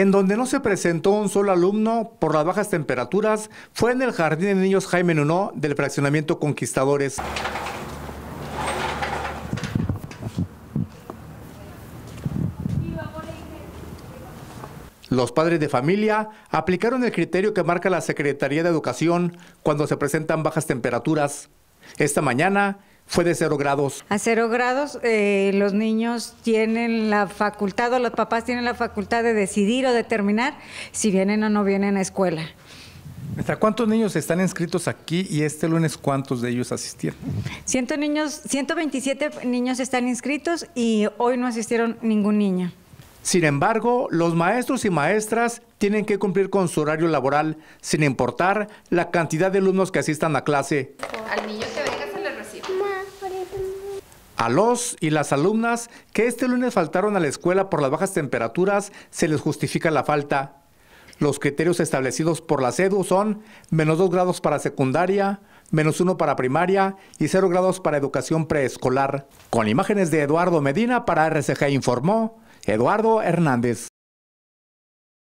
En donde no se presentó un solo alumno por las bajas temperaturas fue en el Jardín de Niños Jaime Nuno del fraccionamiento Conquistadores. Los padres de familia aplicaron el criterio que marca la Secretaría de Educación cuando se presentan bajas temperaturas. Esta mañana fue de cero grados. A cero grados, eh, los niños tienen la facultad o los papás tienen la facultad de decidir o determinar si vienen o no vienen a escuela. ¿Cuántos niños están inscritos aquí y este lunes cuántos de ellos asistieron? niños, 127 niños están inscritos y hoy no asistieron ningún niño. Sin embargo, los maestros y maestras tienen que cumplir con su horario laboral, sin importar la cantidad de alumnos que asistan a clase. Al a los y las alumnas que este lunes faltaron a la escuela por las bajas temperaturas se les justifica la falta. Los criterios establecidos por la CEDU son menos 2 grados para secundaria, menos 1 para primaria y 0 grados para educación preescolar. Con imágenes de Eduardo Medina para RCG informó Eduardo Hernández.